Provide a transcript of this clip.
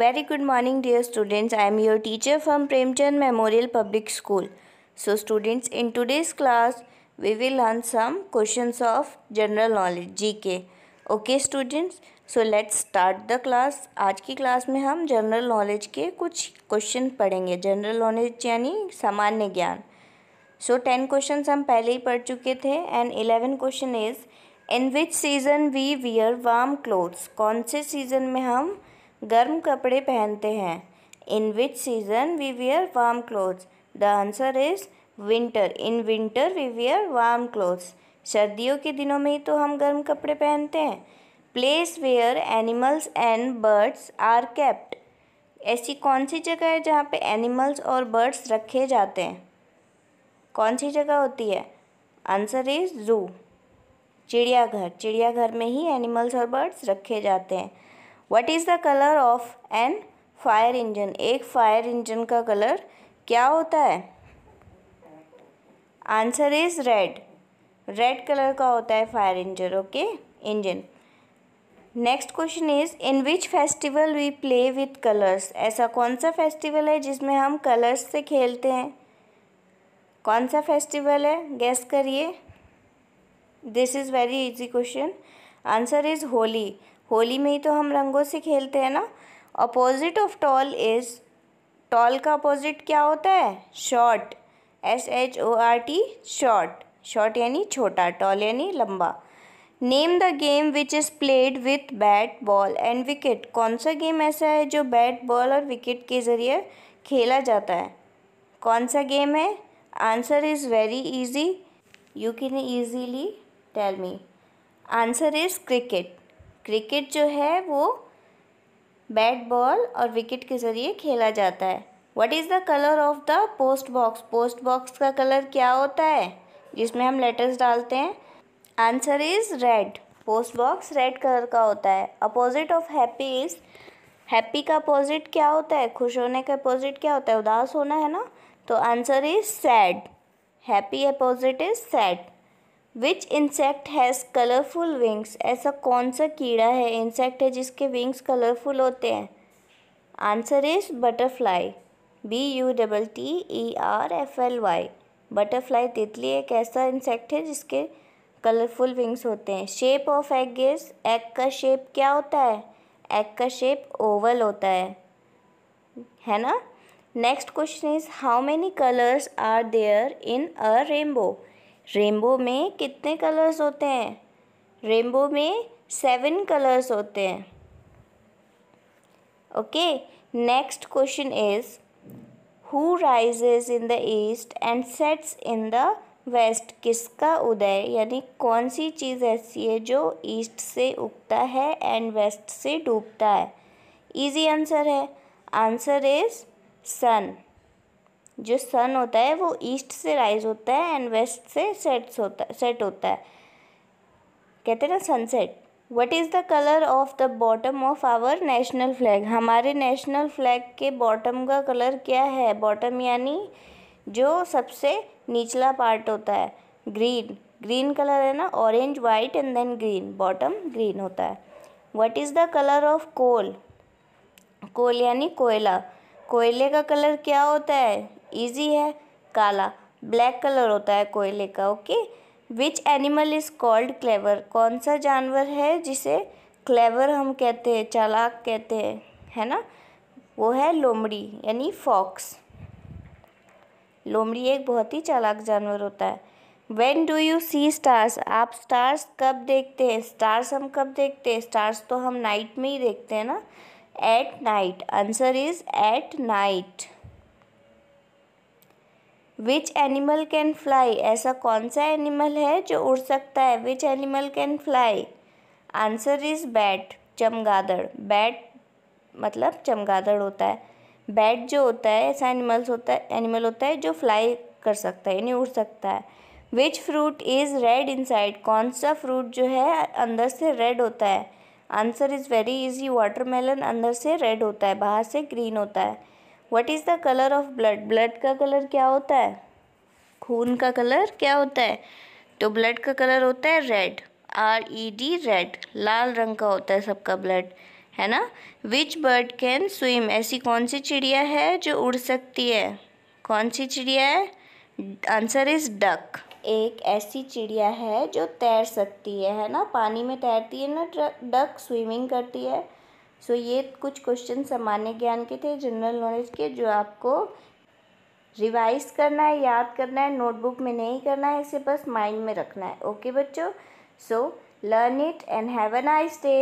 Very good morning dear students. I am your teacher from Premchand Memorial Public School. So students in today's class we will learn some questions of general knowledge GK. Okay students so let's start the class आज की class में हम general knowledge के कुछ question पढ़ेंगे general knowledge यानी सामान्य ज्ञान सो टेन क्वेश्चन हम पहले ही पढ़ चुके थे and eleven question is in which season we wear warm clothes कौन से सीज़न में हम गर्म कपड़े पहनते हैं in which season we wear warm clothes the answer is winter in winter we wear warm clothes सर्दियों के दिनों में ही तो हम गर्म कपड़े पहनते हैं place where animals and birds are kept ऐसी कौन सी जगह है जहाँ पे एनिमल्स और बर्ड्स रखे जाते हैं कौन सी जगह होती है आंसर इज़ ज़ू चिड़ियाघर चिड़ियाघर में ही एनिमल्स और बर्ड्स रखे जाते हैं what is the colour of an fire engine एक फायर इंजन का कलर क्या होता है answer is red red colour का होता है fire engine okay engine next question is in which festival we play with colours ऐसा कौन सा फेस्टिवल है जिसमें हम कलर्स से खेलते हैं कौन सा फेस्टिवल है गैस करिए this is very easy question answer is Holi Holi में ही तो हम रंगों से खेलते हैं ना opposite of tall is tall का अपोजिट क्या होता है short S H O R T short short यानी छोटा टॉल यानी लंबा name the game which is played with bat ball and wicket कौन सा गेम ऐसा है जो बैट बॉल और विकेट के ज़रिए खेला जाता है कौन सा गेम है answer is very easy you can easily tell me answer is cricket cricket जो है वो बैट बॉल और विकेट के ज़रिए खेला जाता है what is the colour of the post box post box का कलर क्या होता है जिसमें हम लेटर्स डालते हैं answer is red post box red colour का होता है opposite of happy is happy का अपोजिट क्या होता है खुश होने का अपोजिट क्या होता है उदास होना है ना तो answer is sad happy opposite is sad which insect has colourful wings ऐसा कौन सा कीड़ा है इंसेक्ट है जिसके विंग्स कलरफुल होते हैं answer is butterfly B U double T E R F L Y butterfly तितली एक ऐसा इंसेक्ट है जिसके कलरफुल विंग्स होते हैं shape of egg is egg का शेप क्या होता है एग का शेप ओवल होता है है ना next question is how many colours are there in a rainbow rainbow में कितने कलर्स होते हैं रेनबो में सेवन कलर्स होते हैं okay next question is who rises in the east and sets in the west किसका उदय यानी कौन सी चीज़ ऐसी है जो ईस्ट से उगता है एंड वेस्ट से डूबता है इजी आंसर है आंसर इज सन जो सन होता है वो ईस्ट से राइज होता है एंड वेस्ट से सेट्स होता सेट होता है कहते हैं ना sunset what is the colour of the bottom of our national flag हमारे नेशनल फ्लैग के बॉटम का कलर क्या है बॉटम यानी जो सबसे निचला पार्ट होता है ग्रीन ग्रीन कलर है ना orange white and then green bottom green होता है what is the colour of coal coal यानी कोयला कोयले का कलर क्या होता है ईजी है काला ब्लैक कलर होता है कोयले का okay which animal is called clever कौन सा जानवर है जिसे क्लेवर हम कहते हैं चालाक कहते हैं है ना वो है लोमड़ी यानी फॉक्स लोमड़ी एक बहुत ही चालाक जानवर होता है when do you see stars आप स्टार्स कब देखते हैं स्टार्स हम कब देखते हैं स्टार्स तो हम नाइट में ही देखते हैं ना at night answer is at night which animal can fly ऐसा कौन सा एनिमल है जो उड़ सकता है which animal can fly answer is bat चमगादड़ बैट मतलब चमगादड़ होता है बैट जो होता है ऐसा एनिमल्स होता है एनिमल होता है जो फ्लाई कर सकता है यानी उड़ सकता है which fruit is red side कौन सा फ्रूट जो है अंदर से रेड होता है answer is very easy watermelon अंदर से रेड होता है बाहर से ग्रीन होता है what is the colour of blood blood का कलर क्या होता है खून का कलर क्या होता है तो ब्लड का कलर होता है red R E D red लाल रंग का होता है सबका ब्लड है ना विच बर्ड कैन स्विम ऐसी कौन सी चिड़िया है जो उड़ सकती है कौन सी चिड़िया है आंसर इज़ डक एक ऐसी चिड़िया है जो तैर सकती है है ना पानी में तैरती है ना डक स्विमिंग करती है सो ये कुछ क्वेश्चन सामान्य ज्ञान के थे जनरल नॉलेज के जो आपको रिवाइज करना है याद करना है नोटबुक में नहीं करना है इसे बस माइंड में रखना है ओके बच्चों so learn it and have a nice day